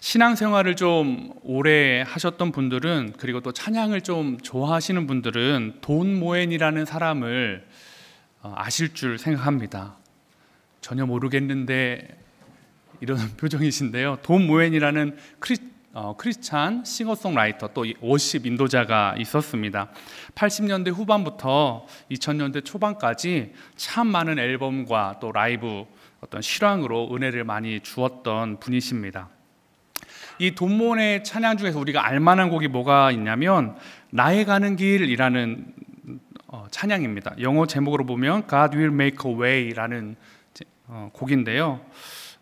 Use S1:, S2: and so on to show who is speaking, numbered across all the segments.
S1: 신앙생활을 좀 오래 하셨던 분들은 그리고 또 찬양을 좀 좋아하시는 분들은 돈 모엔이라는 사람을 어, 아실 줄 생각합니다. 전혀 모르겠는데 이런 표정이신데요. 돈 모엔이라는 크리, 어, 크리스찬 싱어송라이터 또 워십 인도자가 있었습니다. 80년대 후반부터 2000년대 초반까지 참 많은 앨범과 또 라이브 어떤 실황으로 은혜를 많이 주었던 분이십니다. 이 돈몬의 찬양 중에서 우리가 알만한 곡이 뭐가 있냐면 나의 가는 길이라는 어, 찬양입니다. 영어 제목으로 보면 God Will Make a Way라는 어, 곡인데요.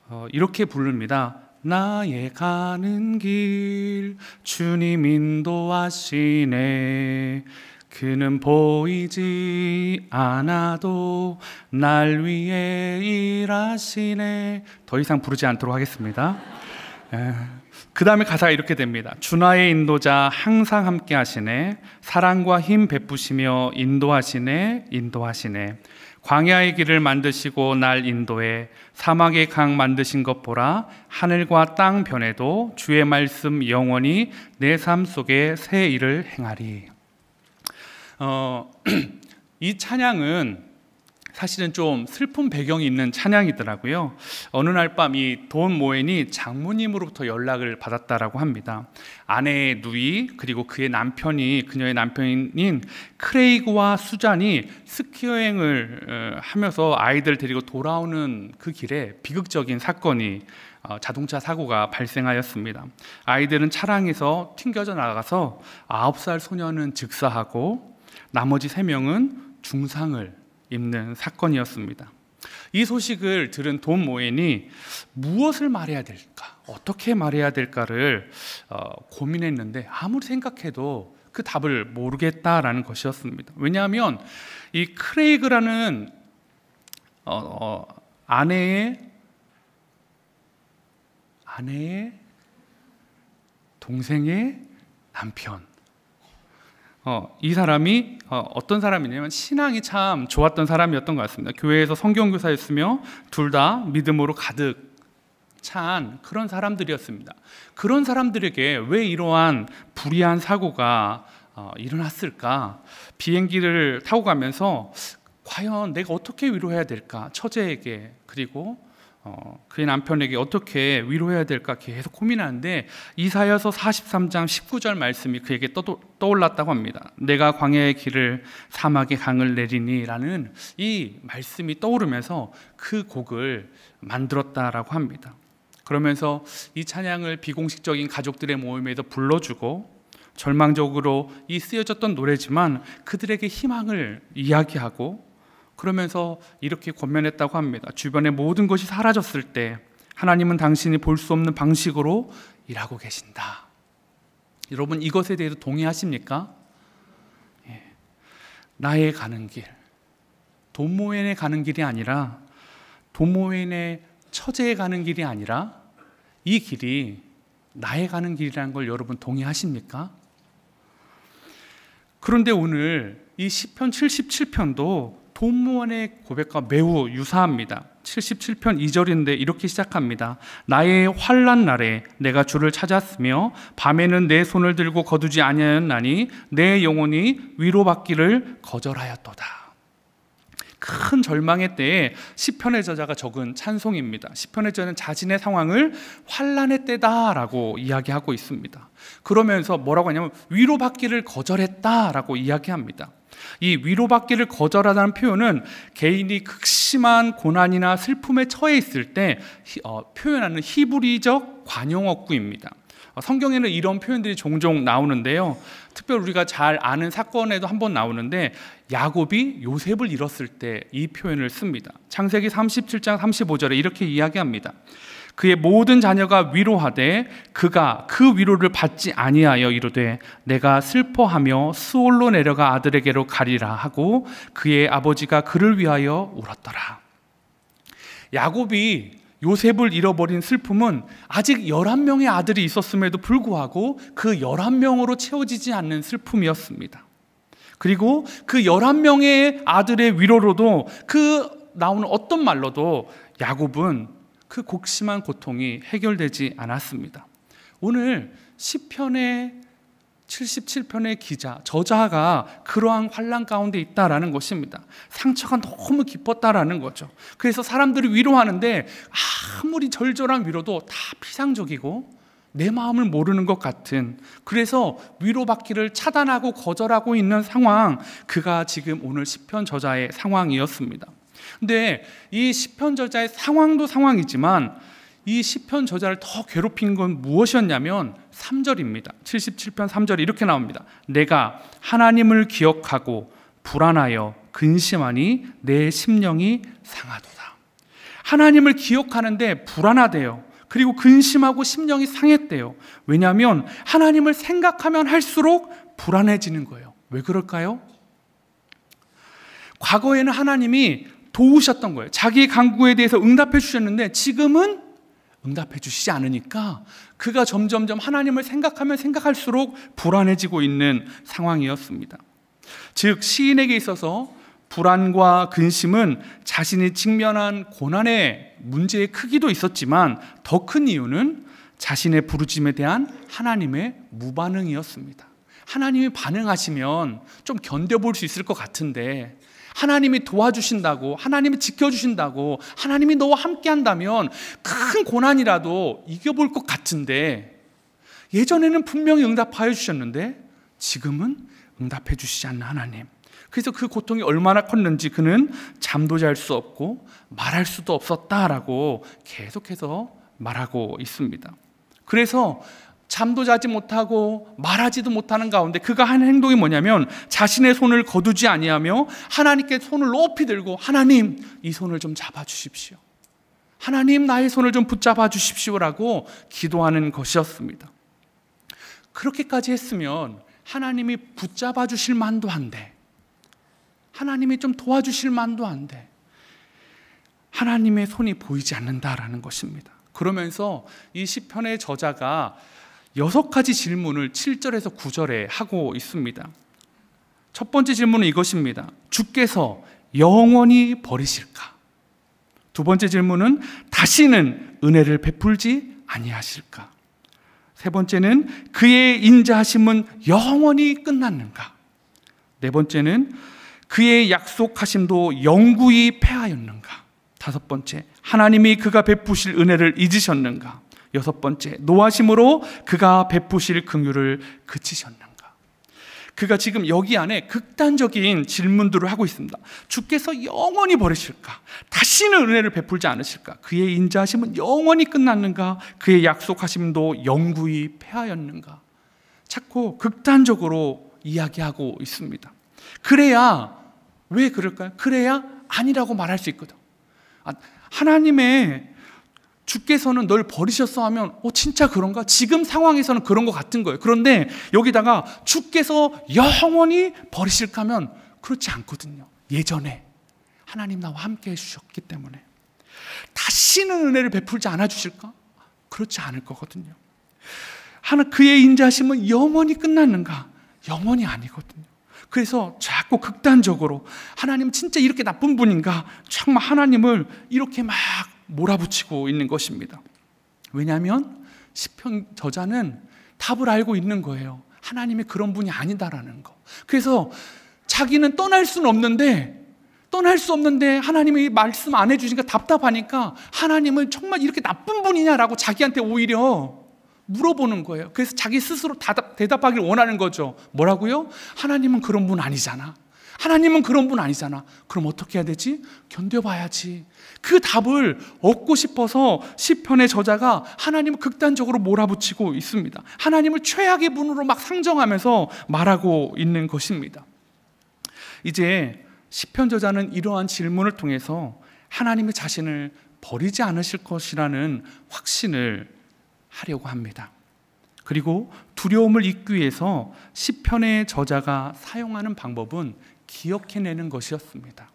S1: 어, 이렇게 부릅니다. 나의 가는 길 주님 인도하시네 그는 보이지 않아도 날 위해 일하시네 더 이상 부르지 않도록 하겠습니다 예. 그 다음에 가사가 이렇게 됩니다. 주나의 인도자 항상 함께 하시네. 사랑과 힘 베푸시며 인도하시네, 인도하시네. 광야의 길을 만드시고 날 인도해 사막의 강 만드신 것 보라 하늘과 땅 변해도 주의 말씀 영원히 내 삶 속에 새 일을 행하리. 어, 이 찬양은 사실은 좀 슬픈 배경이 있는 찬양이더라고요. 어느 날 밤 이 돈 모엔이 장모님으로부터 연락을 받았다라고 합니다. 아내의 누이 그리고 그의 남편이 그녀의 남편인 크레이그와 수잔이 스키 여행을 어, 하면서 아이들 데리고 돌아오는 그 길에 비극적인 사건이 어, 자동차 사고가 발생하였습니다. 아이들은 차량에서 튕겨져 나가서 9살 소녀는 즉사하고 나머지 3명은 중상을 입는 사건이었습니다. 이 소식을 들은 돈 모인이 무엇을 말해야 될까, 어떻게 말해야 될까를 어, 고민했는데 아무리 생각해도 그 답을 모르겠다라는 것이었습니다. 왜냐하면 이 크레이그라는 어, 어, 아내의 아내의 동생의 남편 어, 이 사람이 어, 어떤 사람이냐면 신앙이 참 좋았던 사람이었던 것 같습니다. 교회에서 성경교사였으며 둘 다 믿음으로 가득 찬 그런 사람들이었습니다. 그런 사람들에게 왜 이러한 불의한 사고가 어, 일어났을까? 비행기를 타고 가면서 과연 내가 어떻게 위로해야 될까? 처제에게 그리고 어, 그의 남편에게 어떻게 위로해야 될까 계속 고민하는데 이사여서 43장 19절 말씀이 그에게 떠도, 떠올랐다고 합니다. 내가 광야의 길을 사막의 강을 내리니라는 이 말씀이 떠오르면서 그 곡을 만들었다라고 합니다. 그러면서 이 찬양을 비공식적인 가족들의 모임에서 불러주고 절망적으로 이 쓰여졌던 노래지만 그들에게 희망을 이야기하고 그러면서 이렇게 권면했다고 합니다. 주변의 모든 것이 사라졌을 때 하나님은 당신이 볼 수 없는 방식으로 일하고 계신다. 여러분 이것에 대해서 동의하십니까? 예. 나의 가는 길, 도모엔에 가는 길이 아니라 도모엔의 처제에 가는 길이 아니라 이 길이 나의 가는 길이라는 걸 여러분 동의하십니까? 그런데 오늘 이 시편 77편도 본문의 고백과 매우 유사합니다. 77편 2절인데 이렇게 시작합니다. 나의 환란 날에 내가 주를 찾았으며 밤에는 내 손을 들고 거두지 아니하였나니 내 영혼이 위로받기를 거절하였도다. 큰 절망의 때에 시편의 저자가 적은 찬송입니다. 시편의 저자는 자신의 상황을 환란의 때다라고 이야기하고 있습니다. 그러면서 뭐라고 하냐면 위로받기를 거절했다라고 이야기합니다. 이 위로받기를 거절하다는 표현은 개인이 극심한 고난이나 슬픔에 처해 있을 때 어, 표현하는 히브리적 관용어구입니다. 어, 성경에는 이런 표현들이 종종 나오는데요. 특별 히 우리가 잘 아는 사건에도 한 번 나오는데 야곱이 요셉을 잃었을 때 이 표현을 씁니다. 창세기 37장 35절에 이렇게 이야기합니다. 그의 모든 자녀가 위로하되 그가 그 위로를 받지 아니하여 이르되 내가 슬퍼하며 수올로 내려가 아들에게로 가리라 하고 그의 아버지가 그를 위하여 울었더라. 야곱이 요셉을 잃어버린 슬픔은 아직 11명의 아들이 있었음에도 불구하고 그 11명으로 채워지지 않는 슬픔이었습니다. 그리고 그 11명의 아들의 위로로도 그 나오는 어떤 말로도 야곱은 그 곡심한 고통이 해결되지 않았습니다. 오늘 시편의 77편의 기자, 저자가 그러한 환란 가운데 있다라는 것입니다. 상처가 너무 깊었다라는 거죠. 그래서 사람들이 위로하는데 아무리 절절한 위로도 다 피상적이고 내 마음을 모르는 것 같은 그래서 위로받기를 차단하고 거절하고 있는 상황 그가 지금 오늘 시편 저자의 상황이었습니다. 근데 이 시편 저자의 상황도 상황이지만 이 시편 저자를 더 괴롭힌 건 무엇이었냐면 3절입니다. 77편 3절이 이렇게 나옵니다. 내가 하나님을 기억하고 불안하여 근심하니 내 심령이 상하도다. 하나님을 기억하는데 불안하대요. 그리고 근심하고 심령이 상했대요. 왜냐하면 하나님을 생각하면 할수록 불안해지는 거예요. 왜 그럴까요? 과거에는 하나님이 도우셨던 거예요. 자기 강구에 대해서 응답해 주셨는데 지금은 응답해 주시지 않으니까 그가 점점점 하나님을 생각하면 생각할수록 불안해지고 있는 상황이었습니다. 즉, 시인에게 있어서 불안과 근심은 자신이 직면한 고난의 문제의 크기도 있었지만 더 큰 이유는 자신의 부르짐에 대한 하나님의 무반응이었습니다. 하나님이 반응하시면 좀 견뎌볼 수 있을 것 같은데 하나님이 도와주신다고, 하나님이 지켜주신다고, 하나님이 너와 함께 한다면 큰 고난이라도 이겨볼 것 같은데 예전에는 분명히 응답하여 주셨는데 지금은 응답해 주시지 않는 하나님. 그래서 그 고통이 얼마나 컸는지 그는 잠도 잘 수 없고 말할 수도 없었다라고 계속해서 말하고 있습니다. 그래서 잠도 자지 못하고 말하지도 못하는 가운데 그가 한 행동이 뭐냐면 자신의 손을 거두지 아니하며 하나님께 손을 높이 들고 하나님 이 손을 좀 잡아 주십시오. 하나님 나의 손을 좀 붙잡아 주십시오라고 기도하는 것이었습니다. 그렇게까지 했으면 하나님이 붙잡아 주실 만도 한데 하나님이 좀 도와주실 만도 한데 하나님의 손이 보이지 않는다라는 것입니다. 그러면서 이 시편의 저자가 여섯 가지 질문을 7절에서 9절에 하고 있습니다. 첫 번째 질문은 이것입니다. 주께서 영원히 버리실까? 두 번째 질문은 다시는 은혜를 베풀지 아니하실까? 세 번째는 그의 인자하심은 영원히 끝났는가? 네 번째는 그의 약속하심도 영구히 패하였는가? 다섯 번째, 하나님이 그가 베푸실 은혜를 잊으셨는가? 여섯 번째, 노하심으로 그가 베푸실 긍휼을 그치셨는가? 그가 지금 여기 안에 극단적인 질문들을 하고 있습니다. 주께서 영원히 버리실까? 다시는 은혜를 베풀지 않으실까? 그의 인자하심은 영원히 끝났는가? 그의 약속하심도 영구히 패하였는가? 자꾸 극단적으로 이야기하고 있습니다. 그래야 왜 그럴까요? 그래야 아니라고 말할 수 있거든. 아, 하나님의 주께서는 널 버리셨어 하면 어 진짜 그런가? 지금 상황에서는 그런 것 같은 거예요. 그런데 여기다가 주께서 영원히 버리실까 하면 그렇지 않거든요. 예전에 하나님 나와 함께 해주셨기 때문에 다시는 은혜를 베풀지 않아 주실까? 그렇지 않을 거거든요. 하나 그의 인자심은 영원히 끝났는가? 영원히 아니거든요. 그래서 자꾸 극단적으로 하나님 진짜 이렇게 나쁜 분인가? 정말 하나님을 이렇게 막 몰아붙이고 있는 것입니다. 왜냐하면 시편 저자는 답을 알고 있는 거예요. 하나님이 그런 분이 아니다라는 거. 그래서 자기는 떠날 수는 없는데 떠날 수 없는데 하나님이 말씀 안 해주시니까 답답하니까 하나님은 정말 이렇게 나쁜 분이냐라고 자기한테 오히려 물어보는 거예요. 그래서 자기 스스로 대답하길 원하는 거죠. 뭐라고요? 하나님은 그런 분 아니잖아. 하나님은 그런 분 아니잖아. 그럼 어떻게 해야 되지? 견뎌봐야지. 그 답을 얻고 싶어서 시편의 저자가 하나님을 극단적으로 몰아붙이고 있습니다. 하나님을 최악의 분으로 막 상정하면서 말하고 있는 것입니다. 이제 시편 저자는 이러한 질문을 통해서 하나님의 자신을 버리지 않으실 것이라는 확신을 하려고 합니다. 그리고 두려움을 잊기 위해서 시편의 저자가 사용하는 방법은 기억해내는 것이었습니다.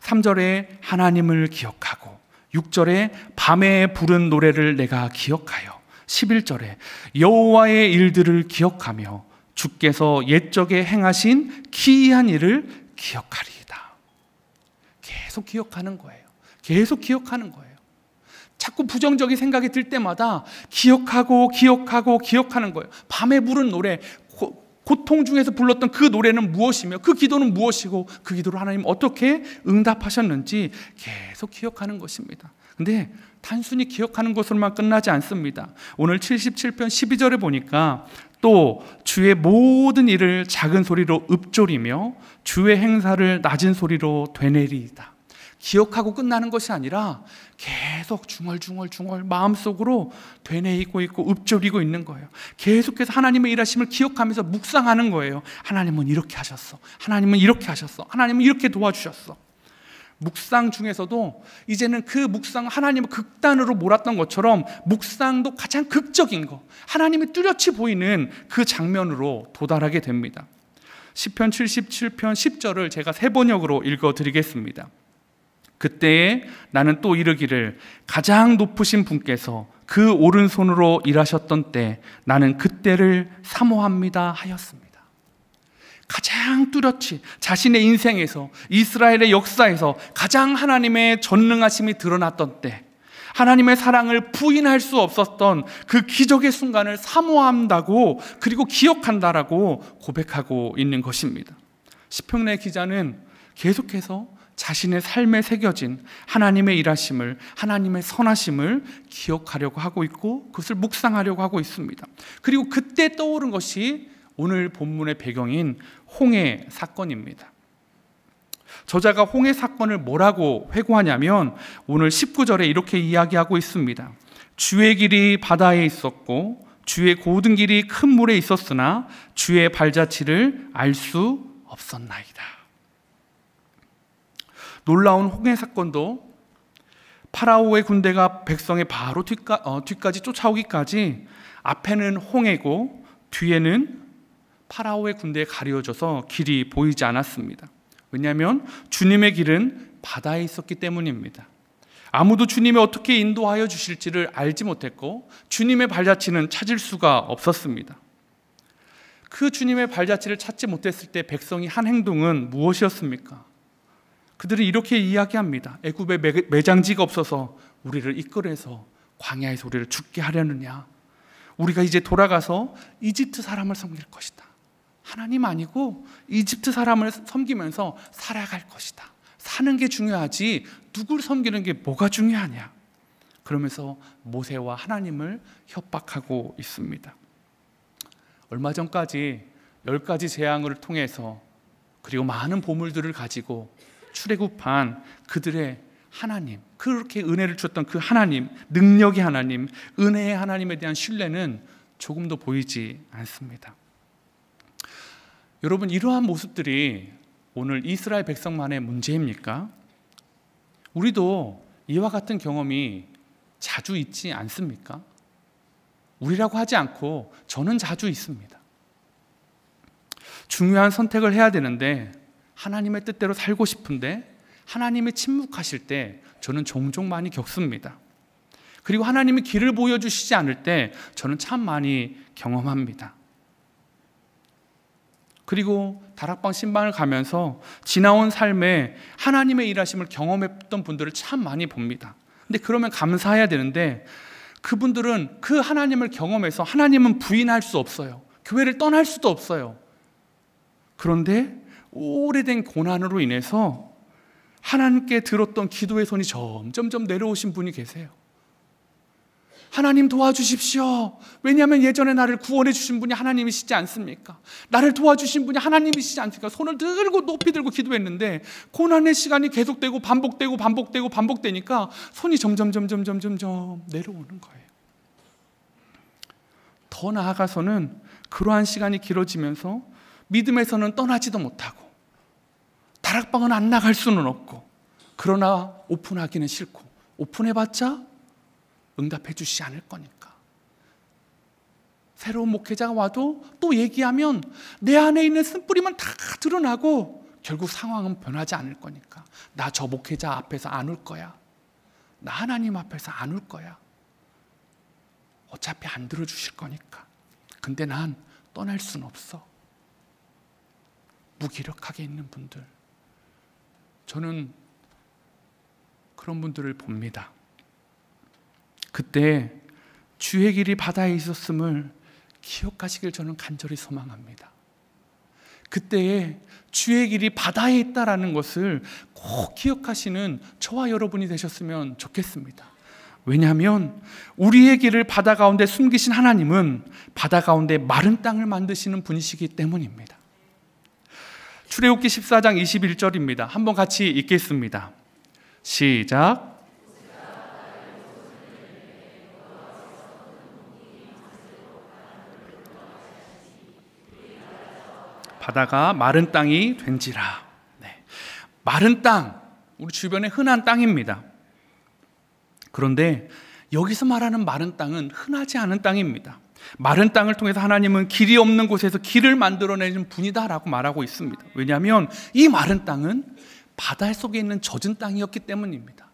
S1: 3절에 하나님을 기억하고 6절에 밤에 부른 노래를 내가 기억하여 11절에 여호와의 일들을 기억하며 주께서 옛적에 행하신 기이한 일을 기억하리이다. 계속 기억하는 거예요. 계속 기억하는 거예요. 자꾸 부정적인 생각이 들 때마다 기억하고 기억하고 기억하는 거예요. 밤에 부른 노래 고통 중에서 불렀던 그 노래는 무엇이며 그 기도는 무엇이고 그 기도를 하나님 어떻게 응답하셨는지 계속 기억하는 것입니다. 근데 단순히 기억하는 것으로만 끝나지 않습니다. 오늘 77편 12절에 보니까 또 주의 모든 일을 작은 소리로 읊조리며 주의 행사를 낮은 소리로 되뇌리이다. 기억하고 끝나는 것이 아니라 계속 중얼중얼중얼 마음속으로 되뇌이고 있고 읊조리고 있는 거예요. 계속해서 하나님의 일하심을 기억하면서 묵상하는 거예요. 하나님은 이렇게 하셨어. 하나님은 이렇게 하셨어. 하나님은 이렇게 도와주셨어. 묵상 중에서도 이제는 그 묵상 하나님을 극단으로 몰았던 것처럼 묵상도 가장 극적인 거 하나님이 뚜렷이 보이는 그 장면으로 도달하게 됩니다. 시편 77편 10절을 제가 세 번역으로 읽어 드리겠습니다. 그때에 나는 또 이르기를 가장 높으신 분께서 그 오른손으로 일하셨던 때 나는 그때를 사모합니다 하였습니다. 가장 뚜렷이 자신의 인생에서 이스라엘의 역사에서 가장 하나님의 전능하심이 드러났던 때 하나님의 사랑을 부인할 수 없었던 그 기적의 순간을 사모한다고 그리고 기억한다라고 고백하고 있는 것입니다. 시평래 기자는 계속해서 자신의 삶에 새겨진 하나님의 일하심을, 하나님의 선하심을 기억하려고 하고 있고 그것을 묵상하려고 하고 있습니다. 그리고 그때 떠오른 것이 오늘 본문의 배경인 홍해 사건입니다. 저자가 홍해 사건을 뭐라고 회고하냐면 오늘 19절에 이렇게 이야기하고 있습니다. 주의 길이 바다에 있었고 주의 고든 길이 큰 물에 있었으나 주의 발자취를 알 수 없었나이다. 놀라운 홍해 사건도 파라오의 군대가 백성의 바로 뒤까, 어, 뒤까지 쫓아오기까지 앞에는 홍해고 뒤에는 파라오의 군대에 가려져서 길이 보이지 않았습니다. 왜냐하면 주님의 길은 바다에 있었기 때문입니다. 아무도 주님이 어떻게 인도하여 주실지를 알지 못했고 주님의 발자취는 찾을 수가 없었습니다. 그 주님의 발자취를 찾지 못했을 때 백성이 한 행동은 무엇이었습니까? 그들은 이렇게 이야기합니다. 애굽에 매장지가 없어서 우리를 이끌어서 광야에서 우리를 죽게 하려느냐? 우리가 이제 돌아가서 이집트 사람을 섬길 것이다. 하나님 아니고 이집트 사람을 섬기면서 살아갈 것이다. 사는 게 중요하지 누굴 섬기는 게 뭐가 중요하냐? 그러면서 모세와 하나님을 협박하고 있습니다. 얼마 전까지 열 가지 재앙을 통해서 그리고 많은 보물들을 가지고 출애굽 한 그들의 하나님 그렇게 은혜를 주었던 그 하나님 능력의 하나님 은혜의 하나님에 대한 신뢰는 조금도 보이지 않습니다. 여러분 이러한 모습들이 오늘 이스라엘 백성만의 문제입니까? 우리도 이와 같은 경험이 자주 있지 않습니까? 우리라고 하지 않고 저는 자주 있습니다. 중요한 선택을 해야 되는데 하나님의 뜻대로 살고 싶은데 하나님이 침묵하실 때 저는 종종 많이 겪습니다. 그리고 하나님이 길을 보여주시지 않을 때 저는 참 많이 경험합니다. 그리고 다락방 신방을 가면서 지나온 삶에 하나님의 일하심을 경험했던 분들을 참 많이 봅니다. 근데 그러면 감사해야 되는데 그분들은 그 하나님을 경험해서 하나님은 부인할 수 없어요. 교회를 떠날 수도 없어요. 그런데 오래된 고난으로 인해서 하나님께 들었던 기도의 손이 점점점 내려오신 분이 계세요. 하나님 도와주십시오. 왜냐하면 예전에 나를 구원해 주신 분이 하나님이시지 않습니까? 나를 도와주신 분이 하나님이시지 않습니까? 손을 들고 높이 들고 기도했는데 고난의 시간이 계속되고 반복되고 반복되고 반복되니까 손이 점점점점점점점 내려오는 거예요. 더 나아가서는 그러한 시간이 길어지면서 믿음에서는 떠나지도 못하고 다락방은 안 나갈 수는 없고 그러나 오픈하기는 싫고 오픈해봤자 응답해 주시지 않을 거니까 새로운 목회자가 와도 또 얘기하면 내 안에 있는 쓴뿌리만 다 드러나고 결국 상황은 변하지 않을 거니까 나 저 목회자 앞에서 안 울 거야 나 하나님 앞에서 안 울 거야 어차피 안 들어주실 거니까 근데 난 떠날 순 없어 무기력하게 있는 분들. 저는 그런 분들을 봅니다. 그때 주의 길이 바다에 있었음을 기억하시길 저는 간절히 소망합니다. 그때에 주의 길이 바다에 있다라는 것을 꼭 기억하시는 저와 여러분이 되셨으면 좋겠습니다. 왜냐하면 우리의 길을 바다 가운데 숨기신 하나님은 바다 가운데 마른 땅을 만드시는 분이시기 때문입니다. 출애굽기 14장 21절입니다. 한번 같이 읽겠습니다. 시작. 바다가 마른 땅이 된지라. 네. 마른 땅, 우리 주변에 흔한 땅입니다. 그런데 여기서 말하는 마른 땅은 흔하지 않은 땅입니다. 마른 땅을 통해서 하나님은 길이 없는 곳에서 길을 만들어내는 분이다라고 말하고 있습니다. 왜냐하면 이 마른 땅은 바다 속에 있는 젖은 땅이었기 때문입니다.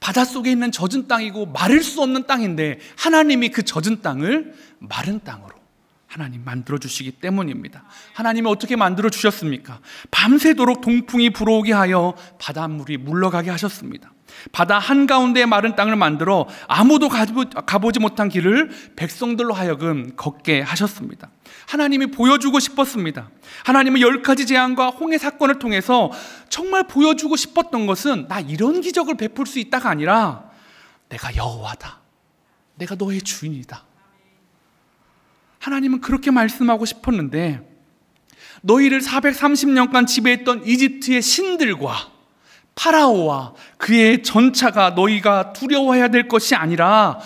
S1: 바다 속에 있는 젖은 땅이고 마를 수 없는 땅인데 하나님이 그 젖은 땅을 마른 땅으로 하나님 만들어 주시기 때문입니다. 하나님이 어떻게 만들어 주셨습니까? 밤새도록 동풍이 불어오게 하여 바닷물이 물러가게 하셨습니다. 바다 한가운데 마른 땅을 만들어 아무도 가보지 못한 길을 백성들로 하여금 걷게 하셨습니다. 하나님이 보여주고 싶었습니다. 하나님은 열 가지 재앙과 홍해 사건을 통해서 정말 보여주고 싶었던 것은 나 이런 기적을 베풀 수 있다가 아니라 내가 여호와다. 내가 너의 주인이다. 하나님은 그렇게 말씀하고 싶었는데 너희를 430년간 지배했던 이집트의 신들과 파라오와 그의 전차가 너희가 두려워해야 될 것이 아니라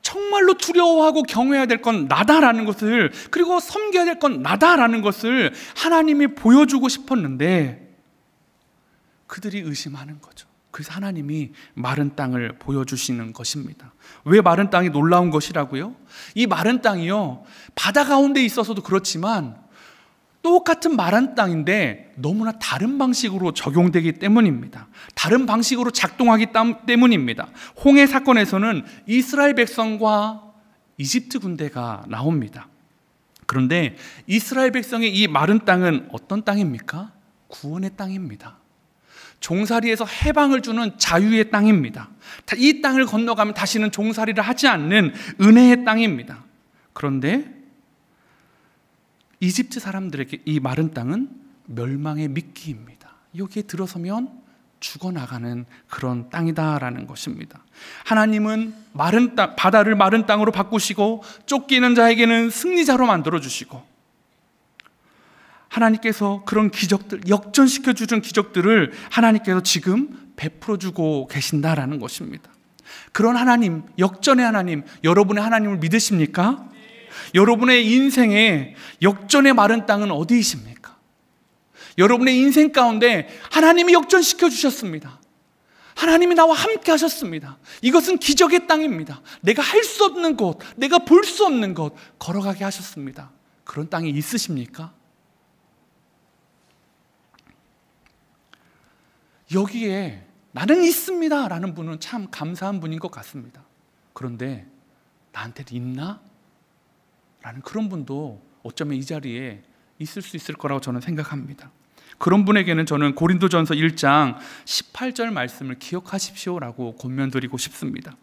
S1: 정말로 두려워하고 경외해야 될 건 나다라는 것을 그리고 섬겨야 될 건 나다라는 것을 하나님이 보여주고 싶었는데 그들이 의심하는 거죠. 그래서 하나님이 마른 땅을 보여주시는 것입니다. 왜 마른 땅이 놀라운 것이라고요? 이 마른 땅이요, 바다 가운데 있어서도 그렇지만 똑같은 마른 땅인데 너무나 다른 방식으로 적용되기 때문입니다. 다른 방식으로 작동하기 때문입니다. 홍해 사건에서는 이스라엘 백성과 이집트 군대가 나옵니다. 그런데 이스라엘 백성의 이 마른 땅은 어떤 땅입니까? 구원의 땅입니다. 종살이에서 해방을 주는 자유의 땅입니다. 이 땅을 건너가면 다시는 종살이를 하지 않는 은혜의 땅입니다. 그런데 이집트 사람들에게 이 마른 땅은 멸망의 미끼입니다. 여기에 들어서면 죽어나가는 그런 땅이다라는 것입니다. 하나님은 마른 땅, 바다를 마른 땅으로 바꾸시고 쫓기는 자에게는 승리자로 만들어주시고 하나님께서 그런 기적들, 역전시켜 주는 기적들을 하나님께서 지금 베풀어 주고 계신다라는 것입니다. 그런 하나님, 역전의 하나님, 여러분의 하나님을 믿으십니까? 여러분의 인생에 역전의 마른 땅은 어디이십니까? 여러분의 인생 가운데 하나님이 역전시켜 주셨습니다. 하나님이 나와 함께 하셨습니다. 이것은 기적의 땅입니다. 내가 할 수 없는 곳, 내가 볼 수 없는 곳, 걸어가게 하셨습니다. 그런 땅이 있으십니까? 여기에 나는 있습니다. 라는 분은 참 감사한 분인 것 같습니다. 그런데 나한테도 있나? 라는 그런 분도 어쩌면 이 자리에 있을 수 있을 거라고 저는 생각합니다. 그런 분에게는 저는 고린도전서 1장 18절 말씀을 기억하십시오라고 권면드리고 싶습니다.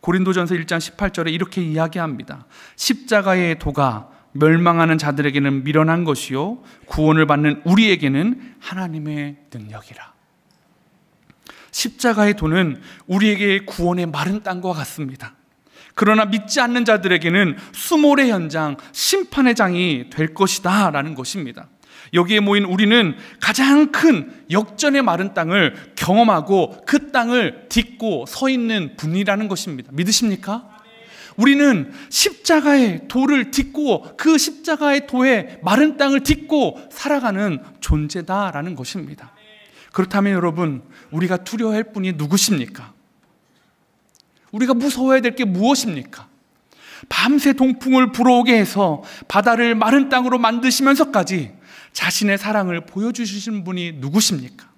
S1: 고린도전서 1장 18절에 이렇게 이야기합니다. 십자가의 도가 멸망하는 자들에게는 미련한 것이요 구원을 받는 우리에게는 하나님의 능력이라. 십자가의 돈은 우리에게 구원의 마른 땅과 같습니다. 그러나 믿지 않는 자들에게는 수몰의 현장, 심판의 장이 될 것이다. 라는 것입니다. 여기에 모인 우리는 가장 큰 역전의 마른 땅을 경험하고 그 땅을 딛고 서 있는 분이라는 것입니다. 믿으십니까? 우리는 십자가의 도를 딛고 그 십자가의 도에 마른 땅을 딛고 살아가는 존재다라는 것입니다. 그렇다면 여러분, 우리가 두려워할 분이 누구십니까? 우리가 무서워야 해될게 무엇입니까? 밤새 동풍을 불어오게 해서 바다를 마른 땅으로 만드시면서까지 자신의 사랑을 보여주시는 분이 누구십니까?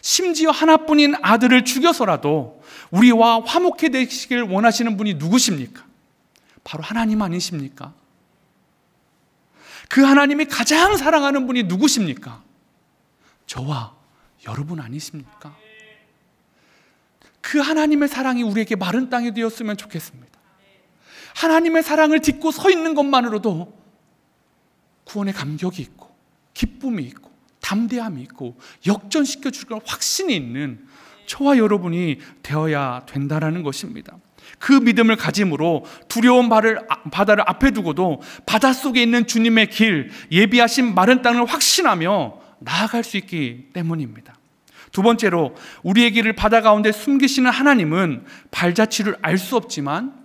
S1: 심지어 하나뿐인 아들을 죽여서라도 우리와 화목해 되시길 원하시는 분이 누구십니까? 바로 하나님 아니십니까? 그 하나님이 가장 사랑하는 분이 누구십니까? 저와 여러분 아니십니까? 그 하나님의 사랑이 우리에게 마른 땅이 되었으면 좋겠습니다. 하나님의 사랑을 딛고 서 있는 것만으로도 구원의 감격이 있고 기쁨이 있고 담대함이 있고 역전시켜 줄 확신이 있는 저와 여러분이 되어야 된다라는 것입니다. 그 믿음을 가짐으로 두려운 바를, 아, 바다를 앞에 두고도 바닷속에 있는 주님의 길, 예비하신 마른 땅을 확신하며 나아갈 수 있기 때문입니다. 두 번째로 우리의 길을 바다 가운데 숨기시는 하나님은 발자취를 알 수 없지만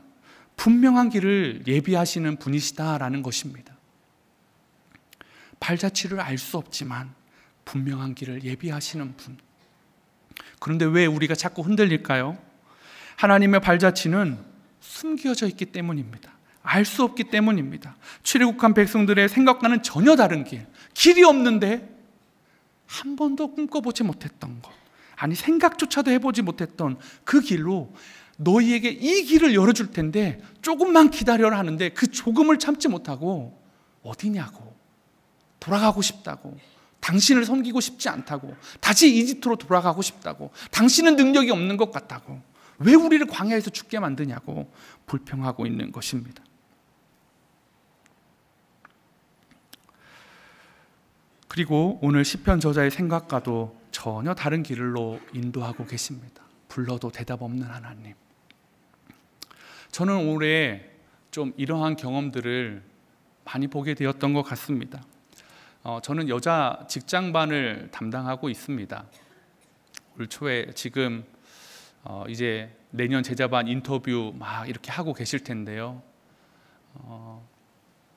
S1: 분명한 길을 예비하시는 분이시다라는 것입니다. 발자취를 알 수 없지만 분명한 길을 예비하시는 분. 그런데 왜 우리가 자꾸 흔들릴까요? 하나님의 발자취는 숨겨져 있기 때문입니다. 알 수 없기 때문입니다. 출애굽한 백성들의 생각과는 전혀 다른 길, 길이 없는데 한 번도 꿈꿔보지 못했던 것, 아니 생각조차도 해보지 못했던 그 길로 너희에게 이 길을 열어줄 텐데 조금만 기다려라 하는데 그 조금을 참지 못하고 어디냐고 돌아가고 싶다고 당신을 섬기고 싶지 않다고 다시 이집트로 돌아가고 싶다고 당신은 능력이 없는 것 같다고 왜 우리를 광야에서 죽게 만드냐고 불평하고 있는 것입니다. 그리고 오늘 시편 저자의 생각과도 전혀 다른 길로 인도하고 계십니다. 불러도 대답 없는 하나님. 저는 올해 좀 이러한 경험들을 많이 보게 되었던 것 같습니다. 어, 저는 여자 직장반을 담당하고 있습니다. 올 초에 지금 어, 이제 내년 제자반 인터뷰 막 이렇게 하고 계실 텐데요. 어,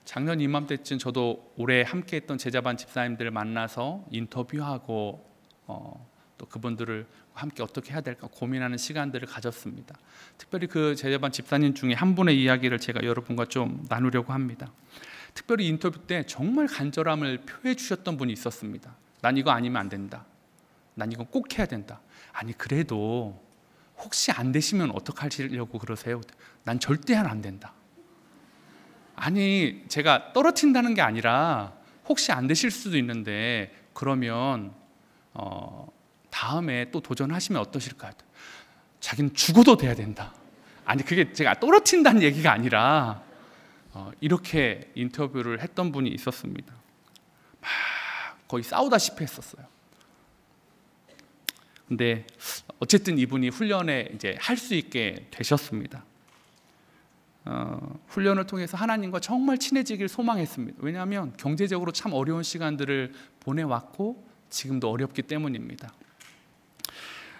S1: 작년 이맘때쯤 저도 올해 함께했던 제자반 집사님들 을 만나서 인터뷰하고 어, 또 그분들을 함께 어떻게 해야 될까 고민하는 시간들을 가졌습니다. 특별히 그 제자반 집사님 중에 한 분의 이야기를 제가 여러분과 좀 나누려고 합니다. 특별히 인터뷰 때 정말 간절함을 표해 주셨던 분이 있었습니다. 난 이거 아니면 안 된다. 난 이건 꼭 해야 된다. 아니 그래도 혹시 안 되시면 어떡하시려고 그러세요? 난 절대 안 된다. 아니 제가 떨어진다는 게 아니라 혹시 안 되실 수도 있는데 그러면 어, 다음에 또 도전하시면 어떠실까? 자기는 죽어도 돼야 된다. 아니 그게 제가 떨어진다는 얘기가 아니라 어, 이렇게 인터뷰를 했던 분이 있었습니다. 막 거의 싸우다시피 했었어요. 근데 어쨌든 이분이 훈련에 이제 할 수 있게 되셨습니다. 어, 훈련을 통해서 하나님과 정말 친해지길 소망했습니다. 왜냐하면 경제적으로 참 어려운 시간들을 보내왔고 지금도 어렵기 때문입니다.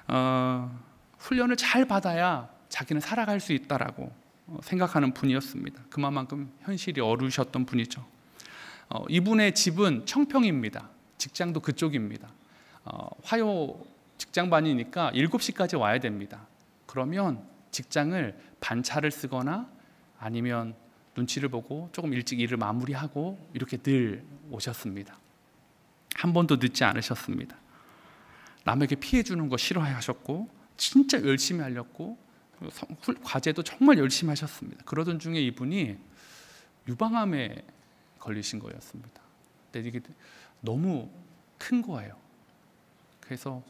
S1: 어, 훈련을 잘 받아야 자기는 살아갈 수 있다라고 어, 생각하는 분이었습니다. 그만큼 현실이 어려우셨던 분이죠. 어, 이분의 집은 청평입니다. 직장도 그쪽입니다. 어, 화요 직장반이니까 7시까지 와야 됩니다. 그러면 직장을 반차를 쓰거나 아니면 눈치를 보고 조금 일찍 일을 마무리하고 이렇게 늘 오셨습니다. 한 번도 늦지 않으셨습니다. 남에게 피해 주는 거 싫어하셨고 진짜 열심히 하렸고 과제도 정말 열심히 하셨습니다. 그러던 중에 이분이 유방암에 걸리신 거였습니다. 근데 이게 너무 큰 거예요. 그래서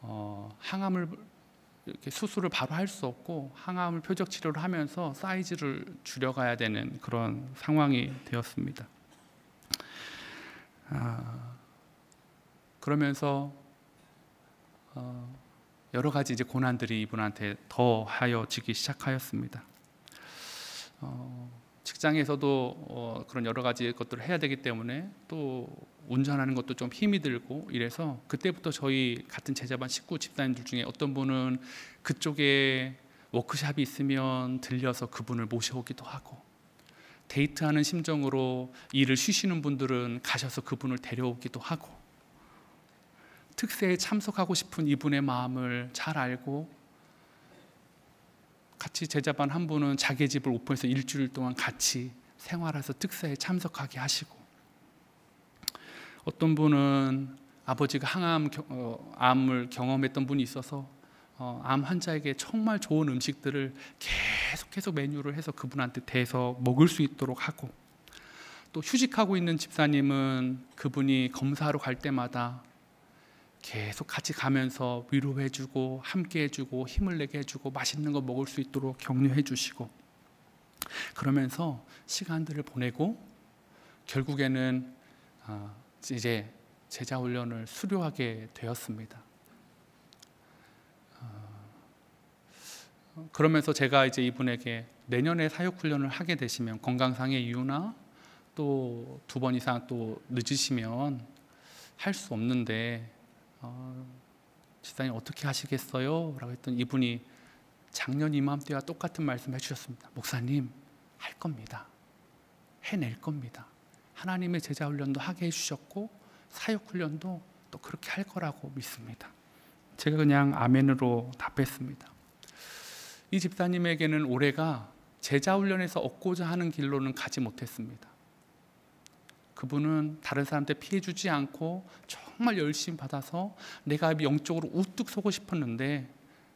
S1: 어, 항암을 이렇게 수술을 바로 할 수 없고 항암을 표적 치료를 하면서 사이즈를 줄여가야 되는 그런 상황이 되었습니다. 아, 그러면서 어, 여러 가지 이제 고난들이 이분한테 더하여지기 시작하였습니다. 어, 직장에서도 어, 그런 여러 가지 것들을 해야 되기 때문에 또 운전하는 것도 좀 힘이 들고 이래서 그때부터 저희 같은 제자반 식구 집단인들 중에 어떤 분은 그쪽에 워크샵이 있으면 들려서 그분을 모셔오기도 하고 데이트하는 심정으로 일을 쉬시는 분들은 가셔서 그분을 데려오기도 하고 특세에 참석하고 싶은 이분의 마음을 잘 알고 같이 제자반 한 분은 자기 집을 오픈해서 일주일 동안 같이 생활해서 특사에 참석하게 하시고 어떤 분은 아버지가 항암 어, 암을 경험했던 분이 있어서 어, 암 환자에게 정말 좋은 음식들을 계속 계속 메뉴를 해서 그분한테 대서 먹을 수 있도록 하고 또 휴직하고 있는 집사님은 그분이 검사하러 갈 때마다 계속 같이 가면서 위로해주고 함께해주고 힘을 내게 해주고 맛있는 거 먹을 수 있도록 격려해주시고 그러면서 시간들을 보내고 결국에는 어, 이제 제자 훈련을 수료하게 되었습니다. 어, 그러면서 제가 이제 이분에게 내년에 사육 훈련을 하게 되시면 건강상의 이유나 또 두 번 이상 또 늦으시면 할 수 없는데 어, 지사님 어떻게 하시겠어요? 라고 했던 이분이 작년 이맘때와 똑같은 말씀 해주셨습니다. 목사님 할 겁니다. 해낼 겁니다. 하나님의 제자 훈련도 하게 해주셨고 사역 훈련도 또 그렇게 할 거라고 믿습니다. 제가 그냥 아멘으로 답했습니다. 이 집사님에게는 올해가 제자 훈련에서 얻고자 하는 길로는 가지 못했습니다. 그분은 다른 사람한테 피해 주지 않고 정말 열심히 받아서 내가 영적으로 우뚝 서고 싶었는데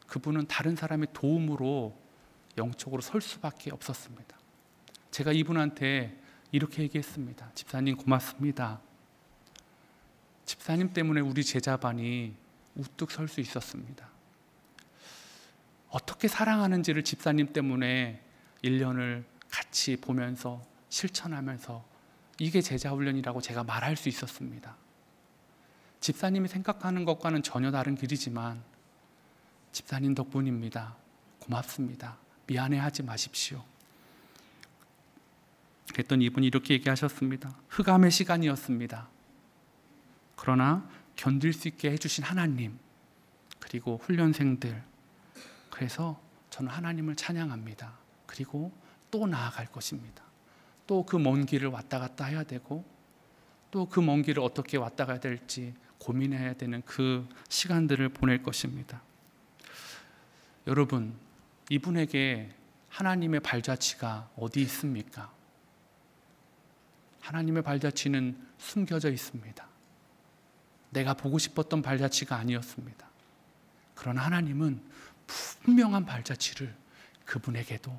S1: 그분은 다른 사람의 도움으로 영적으로 설 수밖에 없었습니다. 제가 이분한테 이렇게 얘기했습니다. 집사님 고맙습니다. 집사님 때문에 우리 제자반이 우뚝 설 수 있었습니다. 어떻게 사랑하는지를 집사님 때문에 1년을 같이 보면서 실천하면서 이게 제자 훈련이라고 제가 말할 수 있었습니다. 집사님이 생각하는 것과는 전혀 다른 길이지만 집사님 덕분입니다. 고맙습니다. 미안해하지 마십시오. 했더니 이분이 이렇게 얘기하셨습니다. 흑암의 시간이었습니다. 그러나 견딜 수 있게 해주신 하나님, 그리고 훈련생들. 그래서 저는 하나님을 찬양합니다. 그리고 또 나아갈 것입니다. 또 그 먼 길을 왔다 갔다 해야 되고, 또 그 먼 길을 어떻게 왔다 가야 될지 고민해야 되는 그 시간들을 보낼 것입니다. 여러분, 이분에게 하나님의 발자취가 어디 있습니까? 하나님의 발자취는 숨겨져 있습니다. 내가 보고 싶었던 발자취가 아니었습니다. 그러나 하나님은 분명한 발자취를 그분에게도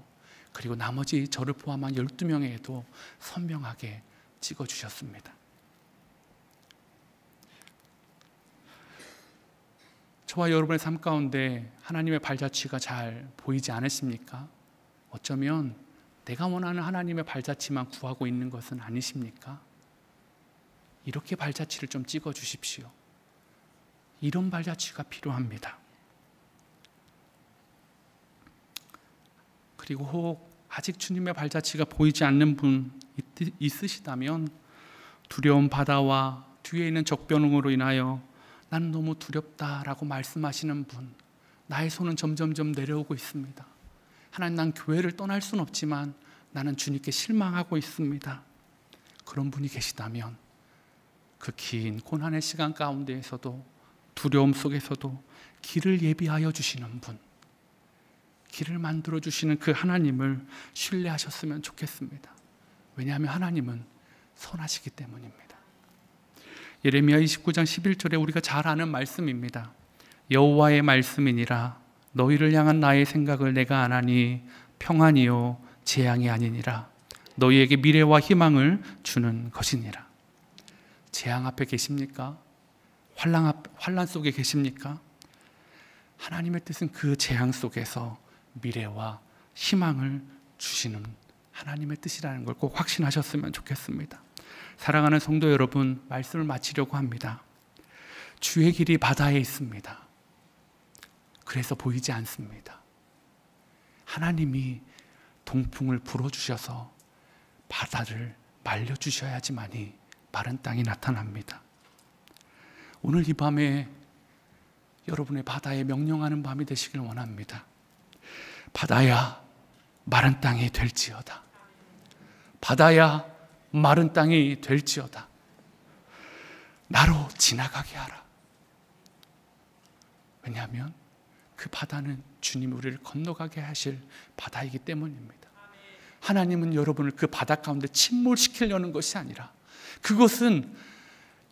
S1: 그리고 나머지 저를 포함한 12명에게도 선명하게 찍어 주셨습니다. 저와 여러분의 삶 가운데 하나님의 발자취가 잘 보이지 않으십니까? 어쩌면 내가 원하는 하나님의 발자취만 구하고 있는 것은 아니십니까? 이렇게 발자취를 좀 찍어 주십시오. 이런 발자취가 필요합니다. 그리고 혹 아직 주님의 발자취가 보이지 않는 분 있으시다면 두려운 바다와 뒤에 있는 적변으로 인하여 나는 너무 두렵다라고 말씀하시는 분 나의 손은 점점점 내려오고 있습니다. 하나님 난 교회를 떠날 순 없지만 나는 주님께 실망하고 있습니다. 그런 분이 계시다면 그 긴 고난의 시간 가운데에서도 두려움 속에서도 길을 예비하여 주시는 분, 길을 만들어 주시는 그 하나님을 신뢰하셨으면 좋겠습니다. 왜냐하면 하나님은 선하시기 때문입니다. 예레미야 29장 11절에 우리가 잘 아는 말씀입니다. 여호와의 말씀이니라 너희를 향한 나의 생각을 내가 안 하니 평안이요 재앙이 아니니라 너희에게 미래와 희망을 주는 것이니라 재앙 앞에 계십니까? 환란 앞 환란 속에 계십니까? 하나님의 뜻은 그 재앙 속에서 미래와 희망을 주시는 하나님의 뜻이라는 걸 꼭 확신하셨으면 좋겠습니다. 사랑하는 성도 여러분, 말씀을 마치려고 합니다. 주의 길이 바다에 있습니다. 그래서 보이지 않습니다. 하나님이 동풍을 불어주셔서 바다를 말려주셔야지만이 마른 땅이 나타납니다. 오늘 이 밤에 여러분의 바다에 명령하는 밤이 되시길 원합니다. 바다야, 마른 땅이 될지어다. 바다야, 마른 땅이 될지어다. 나로 지나가게 하라. 왜냐하면 그 바다는 주님 우리를 건너가게 하실 바다이기 때문입니다. 하나님은 여러분을 그 바다 가운데 침몰시키려는 것이 아니라 그것은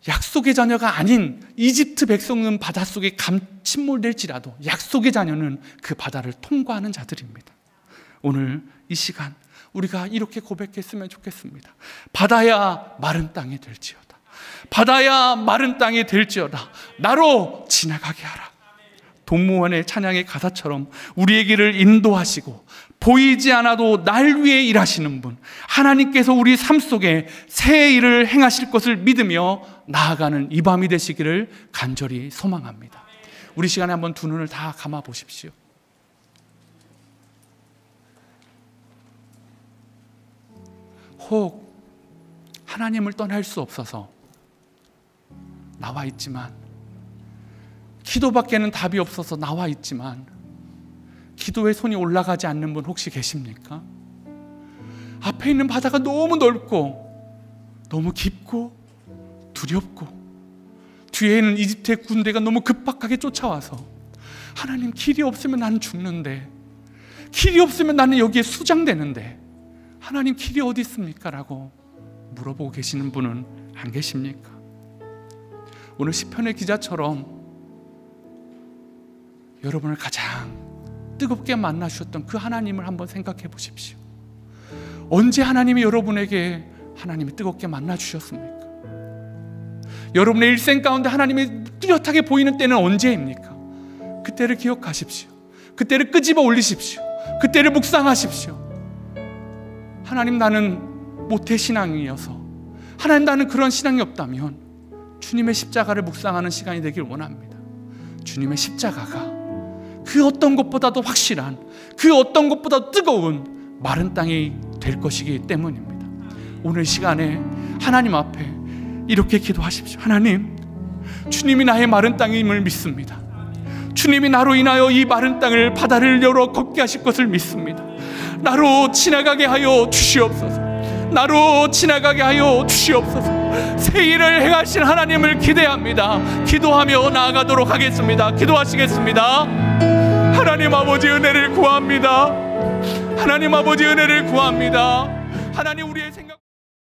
S1: 약속의 자녀가 아닌 이집트 백성은 바다 속에 감, 침몰될지라도 약속의 자녀는 그 바다를 통과하는 자들입니다. 오늘 이 시간 우리가 이렇게 고백했으면 좋겠습니다. 바다야 마른 땅이 될지어다. 바다야 마른 땅이 될지어다. 나로 지나가게 하라. 동무원의 찬양의 가사처럼 우리의 길을 인도하시고 보이지 않아도 날 위해 일하시는 분, 하나님께서 우리 삶 속에 새 일을 행하실 것을 믿으며 나아가는 이 밤이 되시기를 간절히 소망합니다. 우리 시간에 한번 두 눈을 다 감아 보십시오. 혹 하나님을 떠날 수 없어서 나와 있지만 기도밖에는 답이 없어서 나와 있지만 기도에 손이 올라가지 않는 분 혹시 계십니까? 앞에 있는 바다가 너무 넓고 너무 깊고 두렵고 뒤에는 이집트의 군대가 너무 급박하게 쫓아와서 하나님 길이 없으면 나는 죽는데 길이 없으면 나는 여기에 수장되는데 하나님 길이 어디 있습니까? 라고 물어보고 계시는 분은 안 계십니까? 오늘 시편의 기자처럼 여러분을 가장 뜨겁게 만나셨던 그 하나님을 한번 생각해 보십시오. 언제 하나님이 여러분에게 하나님이 뜨겁게 만나 주셨습니까? 여러분의 일생 가운데 하나님이 뚜렷하게 보이는 때는 언제입니까? 그때를 기억하십시오. 그때를 끄집어 올리십시오. 그때를 묵상하십시오. 하나님 나는 모태 신앙이어서 하나님 나는 그런 신앙이 없다면 주님의 십자가를 묵상하는 시간이 되길 원합니다. 주님의 십자가가 그 어떤 것보다도 확실한 그 어떤 것보다 뜨거운 마른 땅이 될 것이기 때문입니다. 오늘 시간에 하나님 앞에 이렇게 기도하십시오. 하나님, 주님이 나의 마른 땅임을 믿습니다. 주님이 나로 인하여 이 마른 땅을 바다를 열어 걷게 하실 것을 믿습니다. 나로 지나가게 하여 주시옵소서. 나로 지나가게 하여 주시옵소서. 새 일을 행하신 하나님을 기대합니다. 기도하며 나아가도록 하겠습니다. 기도하시겠습니다. 하나님 아버지 은혜를 구합니다. 하나님 아버지 은혜를 구합니다. 하나님 우리의 생